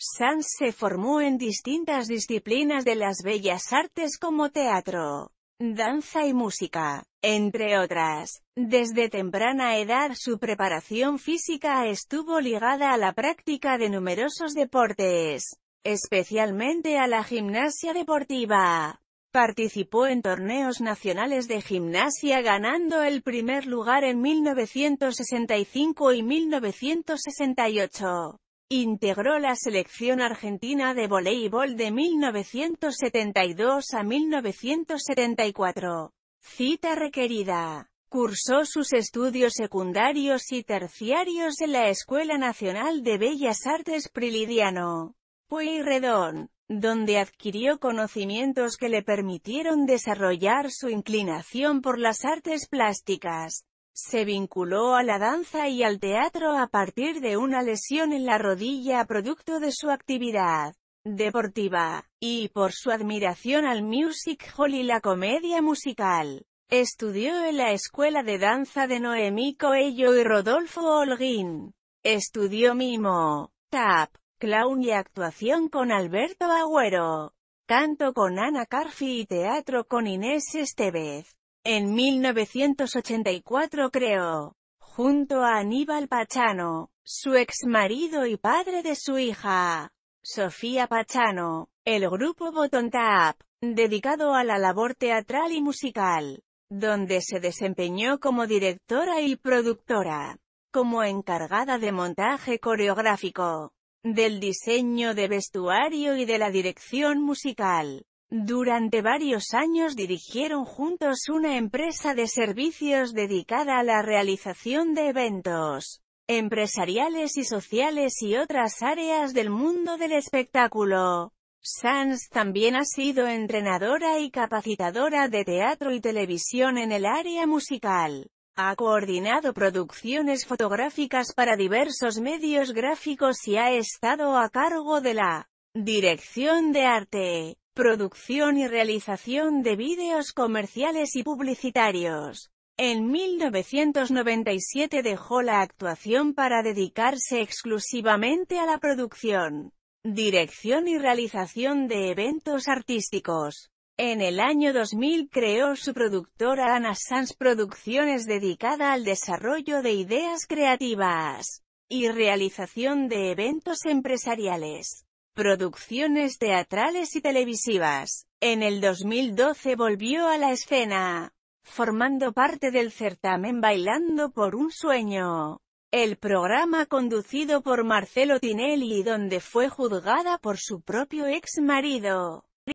Sanz se formó en distintas disciplinas de las bellas artes como teatro, danza y música, entre otras. Desde temprana edad su preparación física estuvo ligada a la práctica de numerosos deportes, especialmente a la gimnasia deportiva. Participó en torneos nacionales de gimnasia ganando el primer lugar en 1965 y 1968. Integró la selección argentina de voleibol de 1972 a 1974. Cita requerida. Cursó sus estudios secundarios y terciarios en la Escuela Nacional de Bellas Artes Prilidiano, Pueyrredón, donde adquirió conocimientos que le permitieron desarrollar su inclinación por las artes plásticas. Se vinculó a la danza y al teatro a partir de una lesión en la rodilla producto de su actividad deportiva, y por su admiración al music hall y la comedia musical. Estudió en la Escuela de Danza de Noemí Coello y Rodolfo Holguín. Estudió mimo, tap, clown y actuación con Alberto Agüero. Canto con Ana Carfi y teatro con Inés Estevez. En 1984 creó, junto a Aníbal Pachano, su ex marido y padre de su hija, Sofía Pachano, el grupo Botontap, Tap, dedicado a la labor teatral y musical, donde se desempeñó como directora y productora, como encargada de montaje coreográfico, del diseño de vestuario y de la dirección musical. Durante varios años dirigieron juntos una empresa de servicios dedicada a la realización de eventos empresariales y sociales y otras áreas del mundo del espectáculo. Sanz también ha sido entrenadora y capacitadora de teatro y televisión en el área musical. Ha coordinado producciones fotográficas para diversos medios gráficos y ha estado a cargo de la dirección de arte. Producción y realización de vídeos comerciales y publicitarios. En 1997 dejó la actuación para dedicarse exclusivamente a la producción, dirección y realización de eventos artísticos. En el año 2000 creó su productora Ana Sanz Producciones dedicada al desarrollo de ideas creativas y realización de eventos empresariales producciones teatrales y televisivas. En el 2012 volvió a la escena, formando parte del certamen Bailando por un Sueño. El programa conducido por Marcelo Tinelli donde fue juzgada por su propio ex marido.